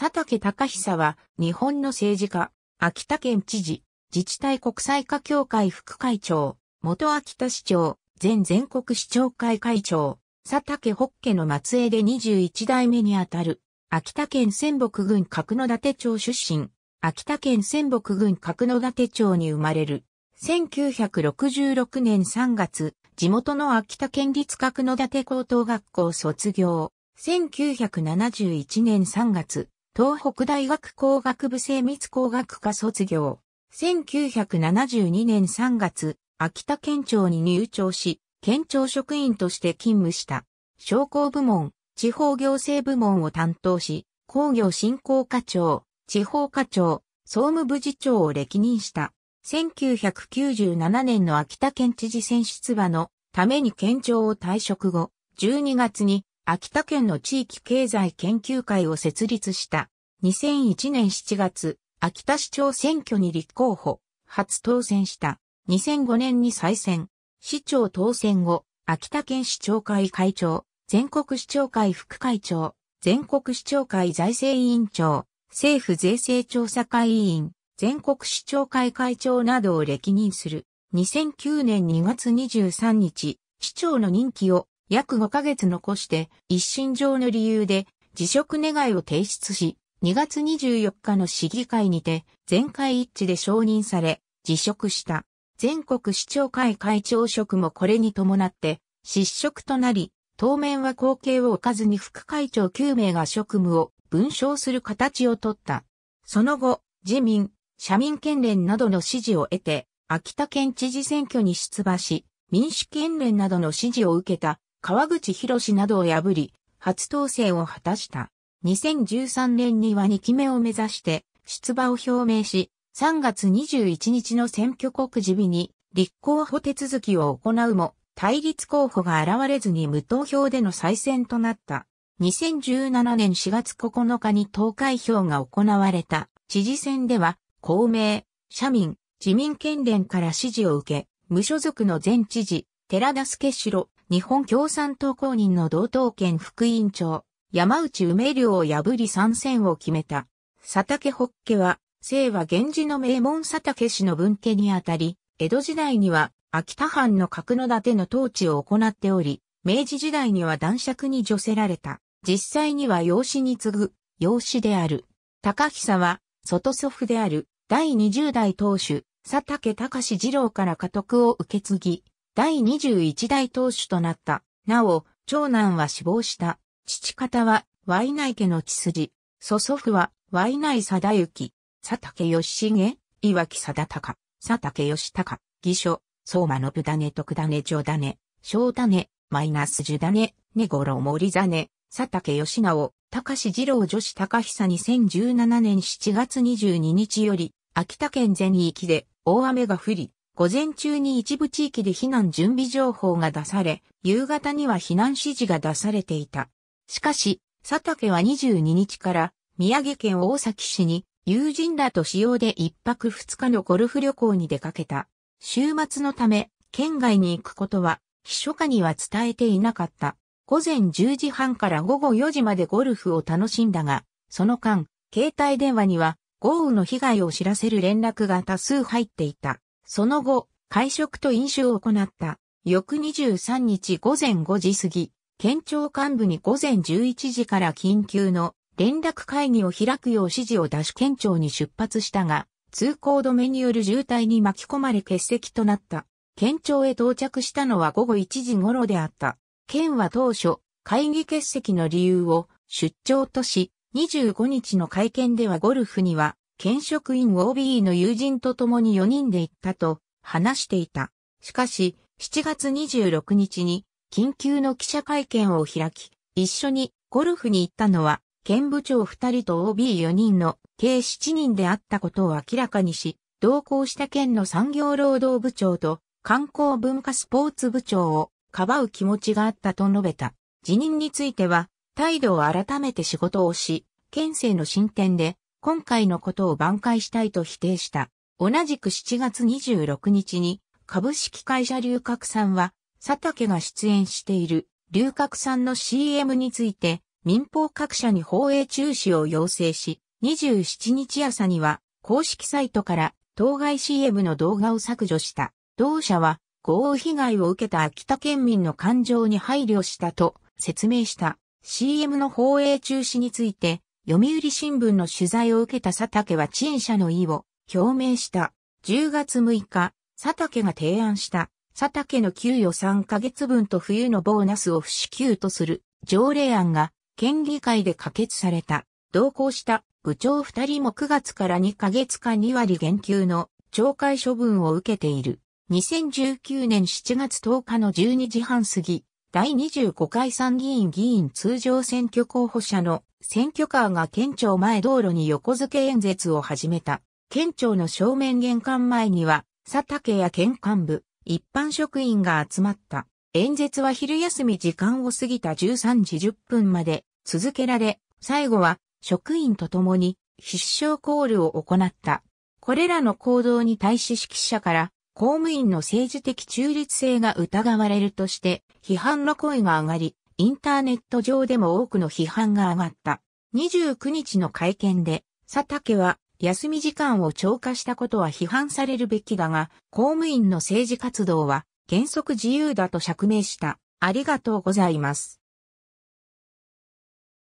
佐竹隆久は、日本の政治家、秋田県知事、自治体国際化協会副会長、元秋田市長、前全国市長会会長、佐竹北家の末裔で21代目にあたる、秋田県仙北郡角館町出身、秋田県仙北郡角館町に生まれる。1966年3月、地元の秋田県立角館高等学校卒業。1971年3月、東北大学工学部精密工学科卒業。1972年3月、秋田県庁に入庁し、県庁職員として勤務した。商工部門、地方行政部門を担当し、工業振興課長、地方課長、総務部次長を歴任した。1997年の秋田県知事選出馬のために県庁を退職後、12月に秋田県の地域経済研究会を設立した。2001年7月、秋田市長選挙に立候補、初当選した。2005年に再選。市長当選後、秋田県市長会会長、全国市長会副会長、全国市長会財政委員長、政府税制調査会委員、全国市長会会長などを歴任する。2009年2月23日、市長の任期を約5ヶ月残して、一身上の理由で辞職願いを提出し、2月24日の市議会にて、全会一致で承認され、辞職した。全国市長会会長職もこれに伴って、失職となり、当面は後継を置かずに副会長9名が職務を文章する形をとった。その後、自民、社民県連などの支持を得て、秋田県知事選挙に出馬し、民主県連などの支持を受けた川口博士などを破り、初当選を果たした。2013年には2期目を目指して出馬を表明し、3月21日の選挙告示日に立候補手続きを行うも、対立候補が現れずに無投票での再選となった。2017年4月9日に投開票が行われた知事選では、公明、社民、自民県連から支持を受け、無所属の前知事、寺田助城、日本共産党公認の同党県副委員長、山内梅良を破り参戦を決めた。佐竹北家は、清和源氏の名門佐竹氏の分家にあたり、江戸時代には秋田藩の角盾の統治を行っており、明治時代には男爵に除せられた。実際には養子に次ぐ、養子である。高久は、外祖父である、第20代当主、佐竹隆二郎から家督を受け継ぎ、第21代当主となった。なお、長男は死亡した。父方は、ワイナイ家の血筋。祖祖父は、ワイナイ貞行、佐竹義重、岩木貞隆、佐竹義隆、義書、相馬信種徳種上種、小種、マイナス樹種、根五郎森種、佐竹義直、高志二郎女子高久2017年7月22日より、秋田県全域で大雨が降り、午前中に一部地域で避難準備情報が出され、夕方には避難指示が出されていた。しかし、佐竹は22日から宮城県大崎市に友人らと使用で一泊二日のゴルフ旅行に出かけた。週末のため、県外に行くことは、秘書課には伝えていなかった。午前10時半から午後4時までゴルフを楽しんだが、その間、携帯電話には豪雨の被害を知らせる連絡が多数入っていた。その後、会食と飲酒を行った。翌23日午前5時過ぎ、県庁幹部に午前11時から緊急の連絡会議を開くよう指示を出し県庁に出発したが、通行止めによる渋滞に巻き込まれ欠席となった。県庁へ到着したのは午後1時頃であった。県は当初、会議欠席の理由を出張とし、25日の会見ではゴルフには県職員 OB の友人と共に4人で行ったと話していた。しかし、7月26日に緊急の記者会見を開き、一緒にゴルフに行ったのは、県部長2人と OB4 人の計7人であったことを明らかにし、同行した県の産業労働部長と観光文化スポーツ部長をかばう気持ちがあったと述べた。辞任については、態度を改めて仕事をし、県政の進展で今回のことを挽回したいと否定した。同じく7月26日に株式会社龍角さんは佐竹が出演している龍角さんの CM について民放各社に放映中止を要請し、27日朝には公式サイトから当該 CM の動画を削除した。同社は豪雨被害を受けた秋田県民の感情に配慮したと説明した。CM の放映中止について読売新聞の取材を受けた佐竹は陳謝の意を表明した。10月6日、佐竹が提案した、佐竹の給与3ヶ月分と冬のボーナスを不支給とする条例案が県議会で可決された。同行した部長2人も9月から2ヶ月間2割減給の懲戒処分を受けている。2019年7月10日の12時半過ぎ、第25回参議院議員通常選挙候補者の選挙カーが県庁前道路に横付け演説を始めた。県庁の正面玄関前には、佐竹や県幹部、一般職員が集まった。演説は昼休み時間を過ぎた13時10分まで続けられ、最後は職員と共に必勝コールを行った。これらの行動に対し指揮者から公務員の政治的中立性が疑われるとして批判の声が上がり、インターネット上でも多くの批判が上がった。29日の会見で、佐竹は休み時間を超過したことは批判されるべきだが、公務員の政治活動は原則自由だと釈明した。ありがとうございます。